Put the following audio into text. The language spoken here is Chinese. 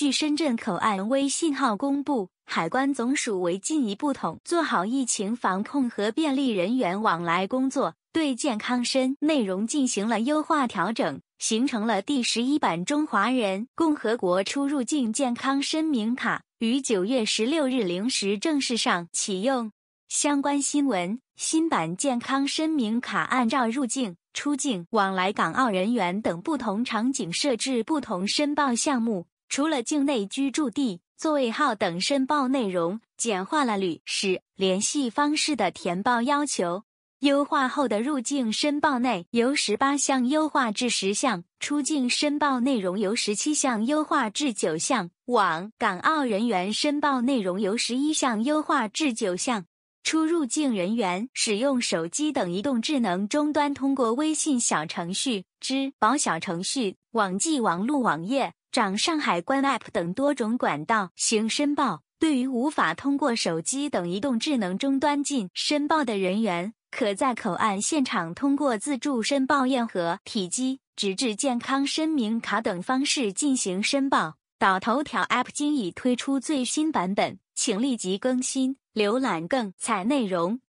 据深圳口岸微信号公布，海关总署为进一步统做好疫情防控和便利人员往来工作，对健康申内容进行了优化调整，形成了第十一版中华人共和国出入境健康申明卡，于九月十六日零时正式上启用。相关新闻：新版健康申明卡按照入境、出境、往来港澳人员等不同场景设置不同申报项目。除了境内居住地、座位号等申报内容，简化了旅使联系方式的填报要求。优化后的入境申报内由十八项优化至十项，出境申报内容由十七项优化至九项，往港澳人员申报内容由十一项优化至九项。出入境人员使用手机等移动智能终端，通过微信小程序、支付宝小程序、网际网路网页。掌上海关 App 等多种管道行申报。对于无法通过手机等移动智能终端进申报的人员，可在口岸现场通过自助申报验核、体积、纸质健康声明卡等方式进行申报。导头条 App 今已推出最新版本，请立即更新，浏览更采内容。